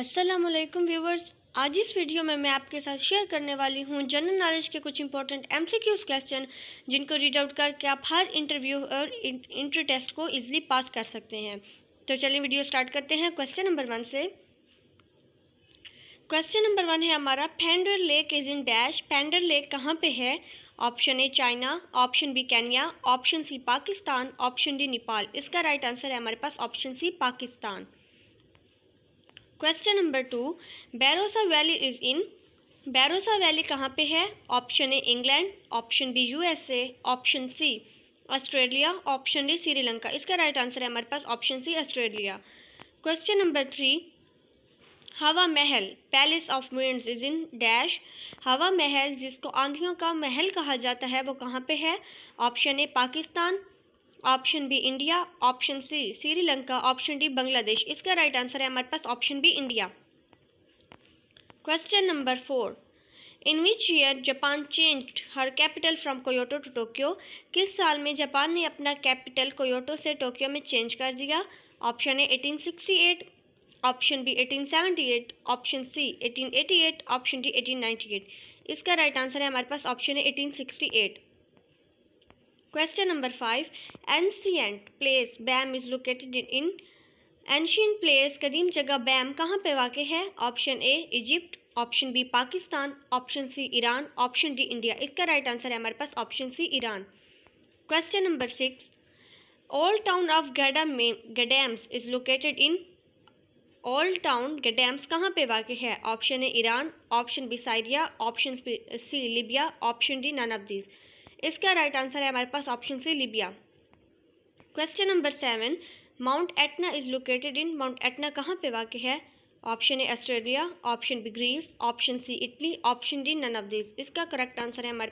अस्सलाम वालेकुम व्यूवर्स आज इस वीडियो में मैं आपके साथ शेयर करने वाली हूँ जनरल नॉलेज के कुछ इंपॉर्टेंट क्यूज क्वेश्चन जिनको रीड आउट करके आप हर इंटरव्यू और इंटर टेस्ट को इजीली पास कर सकते हैं तो चलिए वीडियो स्टार्ट करते हैं क्वेश्चन नंबर वन से क्वेश्चन नंबर वन है हमारा Pender lake is in dash Pender lake कहाँ पे है option A China option B Kenya option C Pakistan option D Nepal इसका राइट आंसर है हमारे पास option C Pakistan question number two Barossa valley is in Barossa valley कहाँ पे है option A England option B USA option C Australia option D Sri Lanka इसका right answer है हमारे पास option C Australia question number three Hawa Mahal palace of moons is in dash Hawa Mahal जिसको आंधियों का महल कहा जाता है वो कहाँ पे है option A Pakistan option B India option C Sri Lanka option D Bangladesh इसका राइट आंसर है हमारे पास option B India question number four in which year Japan changed her capital from Kyoto to Tokyo किस साल में जापान ने अपना कैपिटल कोयोटो से टोक्यो में चेंज कर दिया option A 1868 option B 1878 option C 1888 option D 1898 इसका राइट आंसर है हमारे पास ऑप्शन है 1868 Question number 5. Ancient place BAM is located in ancient place कदीम जगह बैम कहाँ पे वाक़ है option A Egypt option B Pakistan option C Iran option D India इसका राइट आंसर है हमारे पास option C Iran question number six old town of गडम में Ghadames is located in old town Ghadames कहाँ पे वाक़ है option A Iran option B Syria option C Libya option D none of these इसका राइट आंसर है हमारे पास option C Libya question number seven mount Etna is located in mount Etna कहाँ पे वाक़ है option A Australia option B Greece option C Italy option D none of this इसका correct answer है हमारे